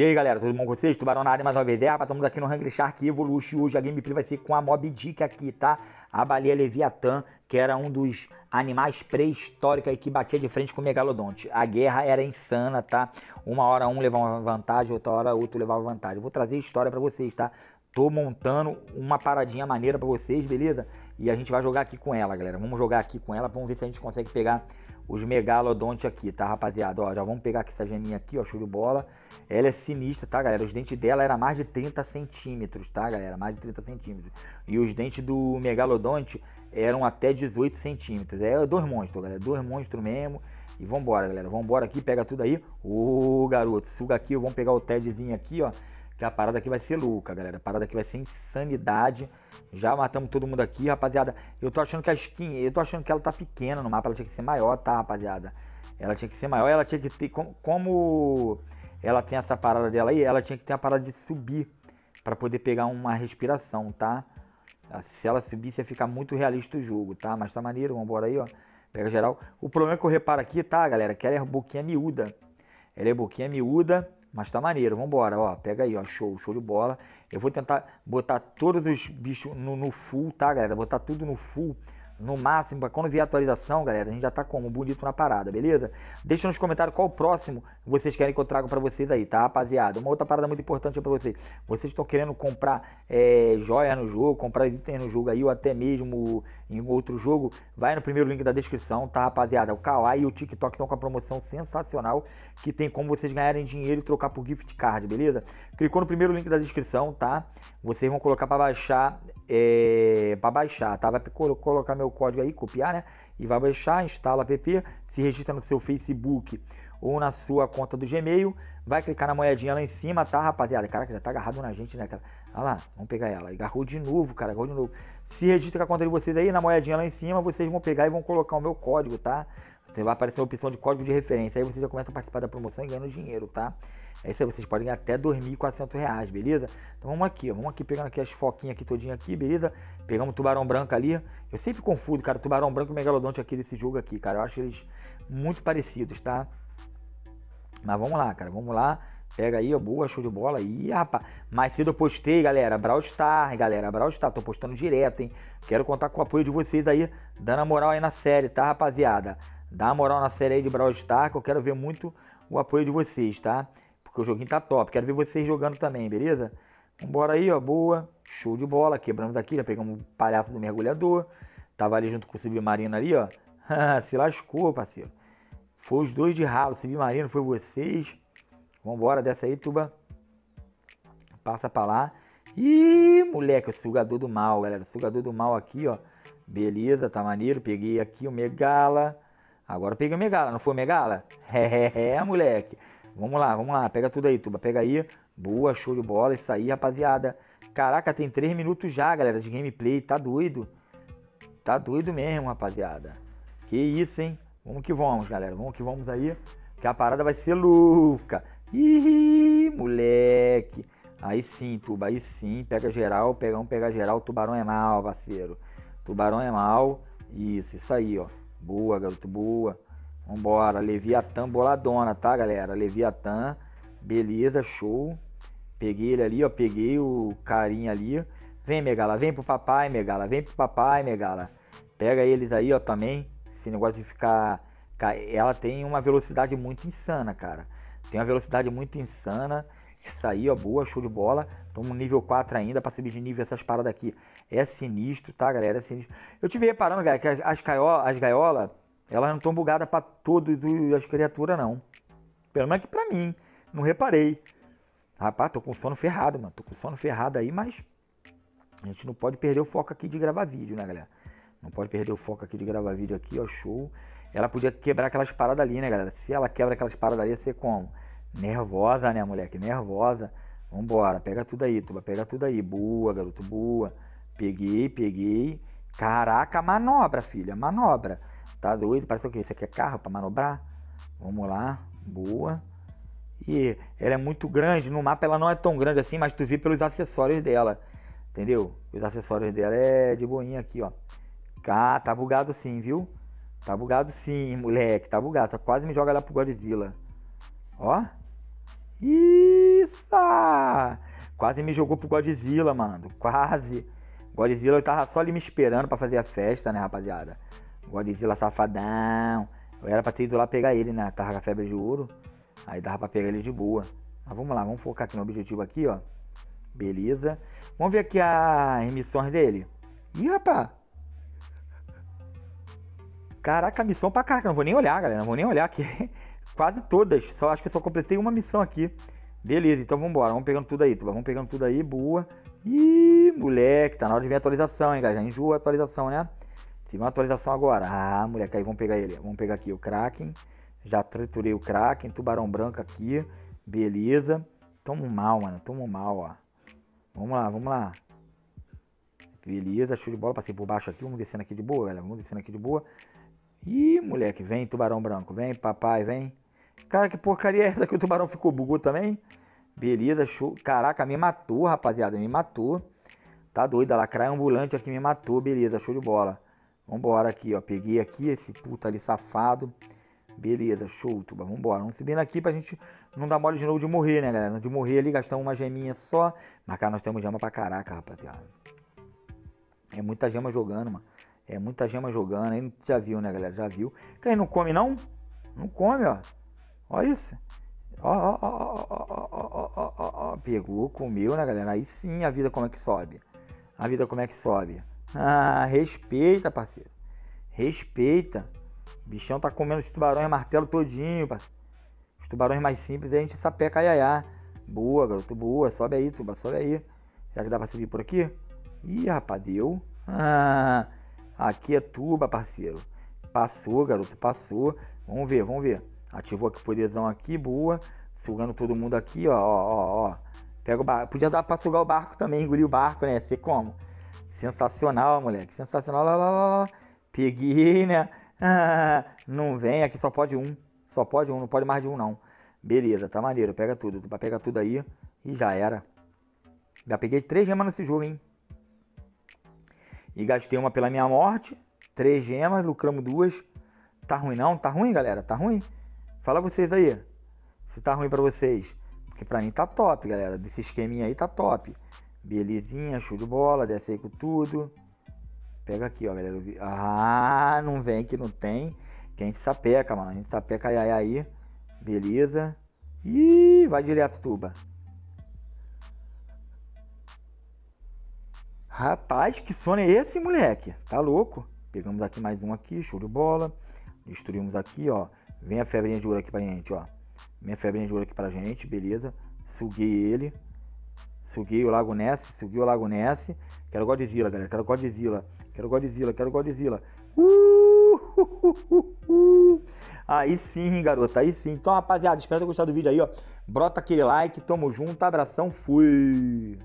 E aí galera, tudo bom com vocês? Tubarão na área mais uma vez. É, estamos aqui no Hungry Shark Evolution. Hoje a gameplay vai ser com a Mob Dick aqui, tá? A baleia Leviatã, que era um dos animais pré-históricos que batia de frente com o Megalodonte. A guerra era insana, tá? Uma hora um levava vantagem, outra hora outro levava vantagem. vou trazer história pra vocês, tá? Tô montando uma paradinha maneira pra vocês, beleza? E a gente vai jogar aqui com ela, galera. Vamos jogar aqui com ela, vamos ver se a gente consegue pegar os megalodontes aqui, tá, rapaziada? Ó, já vamos pegar aqui essa geminha aqui, ó, show de bola. Ela é sinistra, tá, galera? Os dentes dela era mais de 30 centímetros, tá, galera? Mais de 30 centímetros. E os dentes do megalodonte eram até 18 centímetros. É dois monstros, galera. Dois monstros mesmo. E vambora, galera. Vambora aqui, pega tudo aí. Ô, garoto, suga aqui. Vamos pegar o Tedzinho aqui, ó que a parada aqui vai ser louca, galera. A parada aqui vai ser insanidade. Já matamos todo mundo aqui, rapaziada. Eu tô achando que a skin, eu tô achando que ela tá pequena no mapa, ela tinha que ser maior, tá, rapaziada? Ela tinha que ser maior, ela tinha que ter como, como ela tem essa parada dela aí, ela tinha que ter a parada de subir para poder pegar uma respiração, tá? Se ela subir, você fica muito realista o jogo, tá? Mas tá maneiro, vambora aí, ó. Pega geral. O problema é que eu reparo aqui, tá, galera? Que ela é boquinha miúda. Ela é boquinha miúda. Mas tá maneiro, vambora, ó. Pega aí, ó. Show, show de bola. Eu vou tentar botar todos os bichos no, no full, tá, galera? Botar tudo no full no máximo, quando vier atualização, galera, a gente já tá como? Bonito na parada, beleza? Deixa nos comentários qual o próximo vocês querem que eu traga para vocês aí, tá, rapaziada? Uma outra parada muito importante para vocês. Vocês estão querendo comprar é, joia no jogo, comprar item no jogo aí, ou até mesmo em outro jogo, vai no primeiro link da descrição, tá, rapaziada? O Kawaii e o TikTok estão com a promoção sensacional, que tem como vocês ganharem dinheiro e trocar por gift card, beleza? Clicou no primeiro link da descrição, tá? Vocês vão colocar para baixar, é, para baixar, tá? Vai colocar meu o código aí, copiar, né? E vai baixar, instala app, se registra no seu Facebook ou na sua conta do Gmail. Vai clicar na moedinha lá em cima, tá, rapaziada? Caraca, já tá agarrado na gente, né, cara? Olha lá, vamos pegar ela. Agarrou de novo, cara, agarrou de novo. Se registra com a conta de vocês aí, na moedinha lá em cima, vocês vão pegar e vão colocar o meu código, tá? Você vai aparecer a opção de código de referência. Aí você já começa a participar da promoção e ganhando dinheiro, tá? É isso aí, vocês podem ganhar até R$ 2.400, beleza? Então vamos aqui, ó, vamos aqui pegando aqui as foquinhas aqui todinha aqui, beleza? Pegamos o tubarão branco ali. Eu sempre confundo, cara, tubarão branco e megalodonte aqui desse jogo aqui, cara. Eu acho eles muito parecidos, tá? Mas vamos lá, cara, vamos lá. Pega aí, ó, boa, show de bola. aí, rapaz, mais cedo eu postei, galera, Brawl Star, galera, Brawl Star, tô postando direto, hein? Quero contar com o apoio de vocês aí, dando a moral aí na série, tá, rapaziada? Dá uma moral na série aí de Brawl Stark. que eu quero ver muito o apoio de vocês, tá? Porque o joguinho tá top. Quero ver vocês jogando também, beleza? Vambora aí, ó. Boa. Show de bola. Quebramos aqui, já pegamos o palhaço do mergulhador. Tava ali junto com o submarino ali, ó. Se lascou, parceiro. Foi os dois de ralo. Submarino foi vocês. Vambora, dessa aí, tuba. Passa pra lá. Ih, moleque, o sugador do mal, galera. O sugador do mal aqui, ó. Beleza, tá maneiro. Peguei aqui o Megala. Agora pega megala, não foi megala? É, é, é, moleque. Vamos lá, vamos lá. Pega tudo aí, Tuba. Pega aí. Boa, show de bola. Isso aí, rapaziada. Caraca, tem 3 minutos já, galera, de gameplay. Tá doido. Tá doido mesmo, rapaziada. Que isso, hein? Vamos que vamos, galera. Vamos que vamos aí. Que a parada vai ser louca. Ih, moleque. Aí sim, Tuba. Aí sim. Pega geral. Pega um, pega geral. Tubarão é mal, parceiro. Tubarão é mal. Isso, isso aí, ó. Boa, garoto, boa. Vambora, Leviatã boladona, tá, galera? Leviatã, beleza, show. Peguei ele ali, ó, peguei o carinha ali. Vem, Megala, vem pro papai, Megala, vem pro papai, Megala. Pega eles aí, ó, também. Esse negócio de ficar... Ela tem uma velocidade muito insana, cara. Tem uma velocidade muito insana. Isso aí, ó, boa, show de bola. Estamos nível 4 ainda para subir de nível essas paradas aqui. É sinistro, tá, galera? É sinistro. Eu tive reparando, galera, que as gaiolas, as elas não estão bugadas para todas as criaturas, não. Pelo menos que pra mim. Não reparei. Rapaz, tô com sono ferrado, mano. Tô com sono ferrado aí, mas a gente não pode perder o foco aqui de gravar vídeo, né, galera? Não pode perder o foco aqui de gravar vídeo aqui, ó, show. Ela podia quebrar aquelas paradas ali, né, galera? Se ela quebra aquelas paradas ali, ia ser como? Nervosa, né, moleque? Nervosa. Vambora, pega tudo aí, Tuba, pega tudo aí. Boa, garoto, boa. Peguei, peguei. Caraca, manobra, filha, manobra. Tá doido? Parece o quê? Isso aqui é carro pra manobrar? Vamos lá, boa. E ela é muito grande, no mapa ela não é tão grande assim, mas tu vê pelos acessórios dela. Entendeu? Os acessórios dela é de boinha aqui, ó. Cá, tá bugado sim, viu? Tá bugado sim, moleque, tá bugado. Só quase me joga lá pro Godzilla. Ó. Isso! Quase me jogou pro Godzilla, mano. Quase. Godzilla eu tava só ali me esperando para fazer a festa, né, rapaziada? Godzilla safadão. Eu era pra ter ido lá pegar ele, né? Tava com a febre de ouro. Aí dava pra pegar ele de boa. Mas vamos lá, vamos focar aqui no objetivo aqui, ó. Beleza. Vamos ver aqui as missões dele. Ih, rapaz. Caraca, missão pra caraca. Não vou nem olhar, galera. Não vou nem olhar aqui. Quase todas. Só, acho que eu só completei uma missão aqui. Beleza, então vambora. Vamos pegando tudo aí, tuba. Vamos pegando tudo aí. Boa. Ih, moleque. Tá na hora de vir a atualização, hein, galera. Já enjoa a atualização, né? Tive uma atualização agora. Ah, moleque. Aí vamos pegar ele. Vamos pegar aqui o Kraken. Já triturei o Kraken. Tubarão branco aqui. Beleza. Tamo mal, mano. Tamo mal, ó. Vamos lá, vamos lá. Beleza, show de bola. Passei por baixo aqui. Vamos descendo aqui de boa, galera. Vamos descendo aqui de boa. Ih, moleque, vem tubarão branco, vem papai, vem. Cara, que porcaria é essa que o tubarão ficou bugu também? Beleza, show. Caraca, me matou, rapaziada, me matou. Tá doida, lacraia ambulante aqui me matou, beleza, show de bola. Vambora aqui, ó. Peguei aqui esse puta ali safado. Beleza, show, tuba. Vambora. Vamos subindo aqui pra gente não dar mole de novo de morrer, né, galera? De morrer ali, gastando uma geminha só. Mas, cara, nós temos gema pra caraca, rapaziada. É muita gema jogando, mano. É muita gema jogando, aí já viu, né, galera? Já viu. Quem não come não? Não come, ó. Olha isso. Ó, ó, ó, ó, ó, ó, ó, ó, pegou, comeu, né, galera? Aí sim a vida como é que sobe. A vida como é que sobe? Ah, respeita, parceiro. Respeita. O bichão tá comendo os tubarões martelo todinho, parceiro. Os tubarões mais simples, aí a gente sapeca iaiá. Boa, garoto, boa. Sobe aí, tuba, sobe aí. Será que dá pra subir por aqui? Ih, rapaz, deu. Ah, Aqui é tuba, parceiro. Passou, garoto, passou. Vamos ver, vamos ver. Ativou aqui o poderzão aqui, boa. Sugando todo mundo aqui, ó, ó, ó. Pega o barco. Podia dar pra sugar o barco também, engolir o barco, né? Sei como. Sensacional, moleque. Sensacional. Lá, lá, lá, lá. Peguei, né? não vem, aqui só pode um. Só pode um, não pode mais de um, não. Beleza, tá maneiro. Pega tudo. Pega tudo aí. E já era. Já peguei três gemas nesse jogo, hein? E gastei uma pela minha morte, três gemas, lucramos duas. Tá ruim não? Tá ruim, galera? Tá ruim? Fala vocês aí, se tá ruim para vocês. Porque para mim tá top, galera. Desse esqueminha aí tá top. Belezinha, show de bola, desce aí com tudo. Pega aqui, ó, galera. Ah, não vem que não tem. Que a gente sapeca, mano. A gente sapeca aí, aí, aí. Beleza. Ih, vai direto, tuba. Rapaz, que sono é esse, moleque? Tá louco? Pegamos aqui mais um aqui, show de bola. Destruímos aqui, ó. Vem a febrinha de ouro aqui pra gente, ó. Vem a febrinha de ouro aqui pra gente, beleza. Suguei ele. Suguei o Lago Ness, suguei o Lago Ness. Quero Godzilla, galera. Quero Godzilla. Quero Godzilla, quero Godzilla. Uh, aí sim, garota, aí sim. Então, rapaziada, espero que gostado do vídeo aí, ó. Brota aquele like, tamo junto, abração, fui!